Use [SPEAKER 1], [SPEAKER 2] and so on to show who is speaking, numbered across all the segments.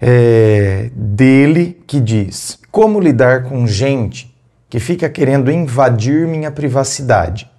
[SPEAKER 1] é, dele que diz: Como lidar com gente que fica querendo invadir minha privacidade?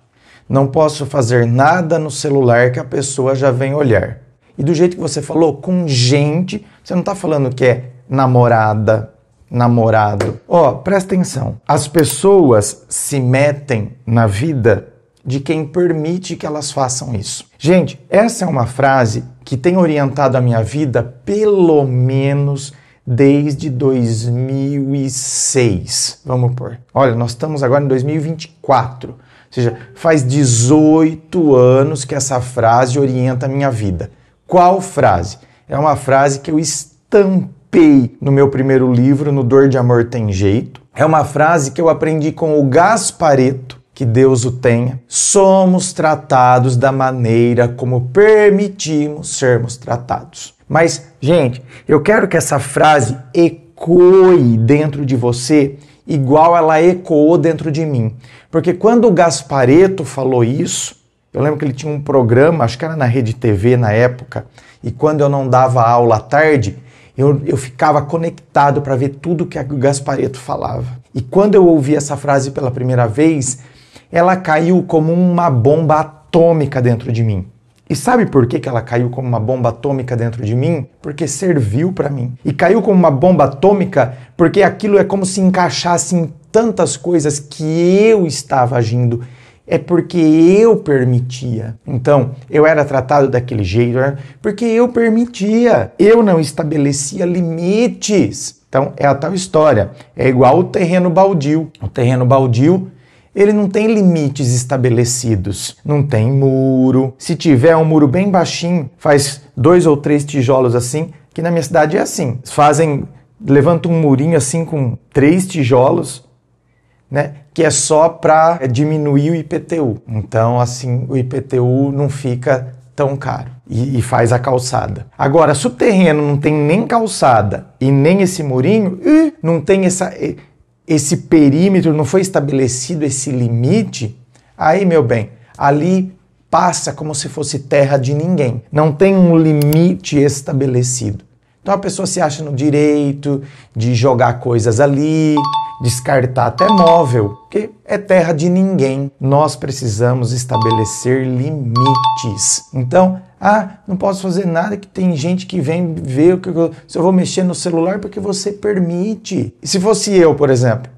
[SPEAKER 1] Não posso fazer nada no celular que a pessoa já vem olhar. E do jeito que você falou, com gente, você não está falando que é namorada, namorado. Ó, oh, presta atenção. As pessoas se metem na vida de quem permite que elas façam isso. Gente, essa é uma frase que tem orientado a minha vida pelo menos desde 2006. Vamos por. Olha, nós estamos agora em 2024. Ou seja, faz 18 anos que essa frase orienta a minha vida. Qual frase? É uma frase que eu estampei no meu primeiro livro, no Dor de Amor Tem Jeito. É uma frase que eu aprendi com o Gaspareto que Deus o tenha, somos tratados da maneira como permitimos sermos tratados. Mas, gente, eu quero que essa frase ecoe dentro de você igual ela ecoou dentro de mim. Porque quando o Gaspareto falou isso, eu lembro que ele tinha um programa, acho que era na Rede TV na época, e quando eu não dava aula à tarde, eu, eu ficava conectado para ver tudo que o Gaspareto falava. E quando eu ouvi essa frase pela primeira vez, ela caiu como uma bomba atômica dentro de mim. E sabe por que, que ela caiu como uma bomba atômica dentro de mim? Porque serviu para mim. E caiu como uma bomba atômica porque aquilo é como se encaixasse em tantas coisas que eu estava agindo. É porque eu permitia. Então, eu era tratado daquele jeito, né? porque eu permitia. Eu não estabelecia limites. Então, é a tal história. É igual o terreno baldio. O terreno baldio ele não tem limites estabelecidos, não tem muro. Se tiver um muro bem baixinho, faz dois ou três tijolos assim, que na minha cidade é assim. Fazem, levanta um murinho assim com três tijolos, né? Que é só para é, diminuir o IPTU. Então, assim, o IPTU não fica tão caro e, e, faz a calçada. Agora, se o terreno não tem nem calçada e nem esse murinho, não tem essa esse perímetro, não foi estabelecido esse limite, aí, meu bem, ali passa como se fosse terra de ninguém. Não tem um limite estabelecido. Então a pessoa se acha no direito de jogar coisas ali, descartar até móvel, que é terra de ninguém. Nós precisamos estabelecer limites. Então, ah, não posso fazer nada que tem gente que vem ver que eu, se eu vou mexer no celular porque você permite. E se fosse eu, por exemplo,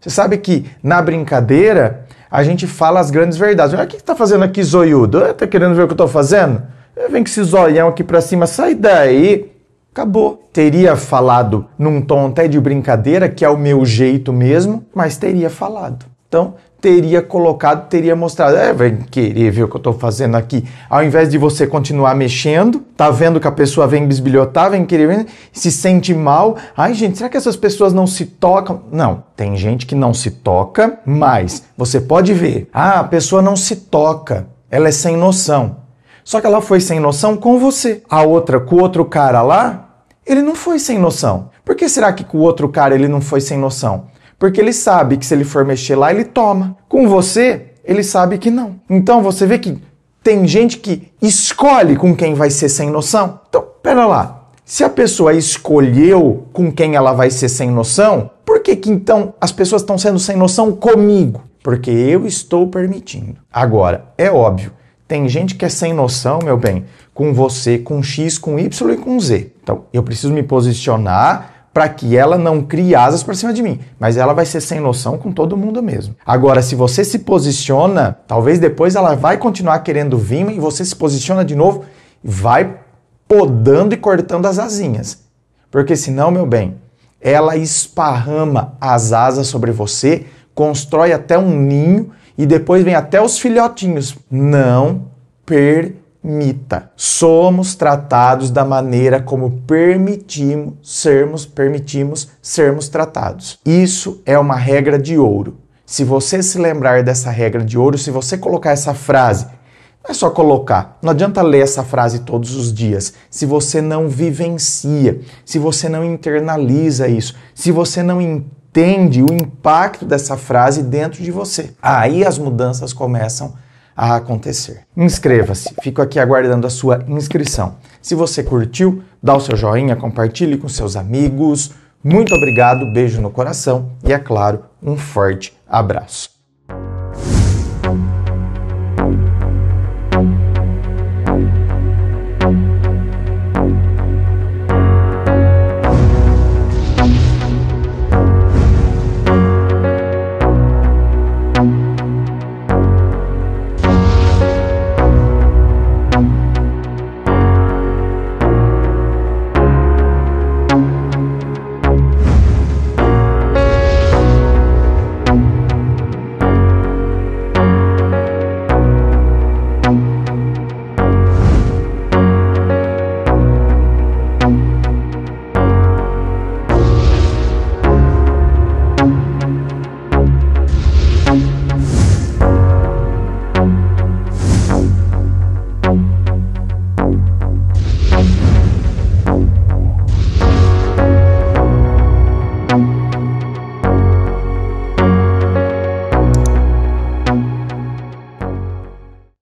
[SPEAKER 1] você sabe que na brincadeira a gente fala as grandes verdades. Olha, ah, o que está fazendo aqui, zoiudo? Está ah, querendo ver o que eu estou fazendo? Vem com esse zoião aqui para cima, sai daí. Acabou. Teria falado num tom até de brincadeira, que é o meu jeito mesmo, mas teria falado. Então, teria colocado, teria mostrado, é, vem querer ver o que eu tô fazendo aqui. Ao invés de você continuar mexendo, tá vendo que a pessoa vem bisbilhotar, vem querer ver, se sente mal. Ai, gente, será que essas pessoas não se tocam? Não, tem gente que não se toca, mas você pode ver. Ah, a pessoa não se toca. Ela é sem noção. Só que ela foi sem noção com você. A outra, com o outro cara lá, ele não foi sem noção. Por que será que com o outro cara ele não foi sem noção? Porque ele sabe que se ele for mexer lá, ele toma. Com você, ele sabe que não. Então você vê que tem gente que escolhe com quem vai ser sem noção. Então, pera lá. Se a pessoa escolheu com quem ela vai ser sem noção, por que, que então as pessoas estão sendo sem noção comigo? Porque eu estou permitindo. Agora, é óbvio tem gente que é sem noção, meu bem, com você, com X, com Y e com Z. Então, eu preciso me posicionar para que ela não crie asas para cima de mim, mas ela vai ser sem noção com todo mundo mesmo. Agora, se você se posiciona, talvez depois ela vai continuar querendo vir e você se posiciona de novo, vai podando e cortando as asinhas. Porque senão, meu bem, ela esparrama as asas sobre você, constrói até um ninho e depois vem até os filhotinhos. Não permita. Somos tratados da maneira como permitimos sermos, permitimos sermos tratados. Isso é uma regra de ouro. Se você se lembrar dessa regra de ouro, se você colocar essa frase, não é só colocar, não adianta ler essa frase todos os dias. Se você não vivencia, se você não internaliza isso, se você não entende entende o impacto dessa frase dentro de você. Aí as mudanças começam a acontecer. Inscreva-se, fico aqui aguardando a sua inscrição. Se você curtiu, dá o seu joinha, compartilhe com seus amigos. Muito obrigado, beijo no coração e, é claro, um forte abraço.